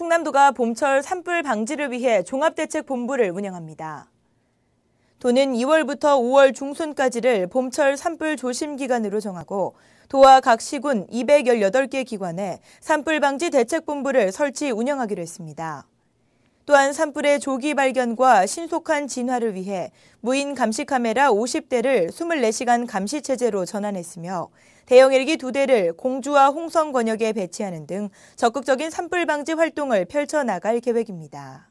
충남도가 봄철 산불 방지를 위해 종합대책본부를 운영합니다. 도는 2월부터 5월 중순까지를 봄철 산불 조심 기간으로 정하고 도와 각 시군 218개 기관에 산불 방지 대책본부를 설치 운영하기로 했습니다. 또한 산불의 조기 발견과 신속한 진화를 위해 무인 감시 카메라 50대를 24시간 감시 체제로 전환했으며 대형 헬기 2대를 공주와 홍성 권역에 배치하는 등 적극적인 산불 방지 활동을 펼쳐 나갈 계획입니다.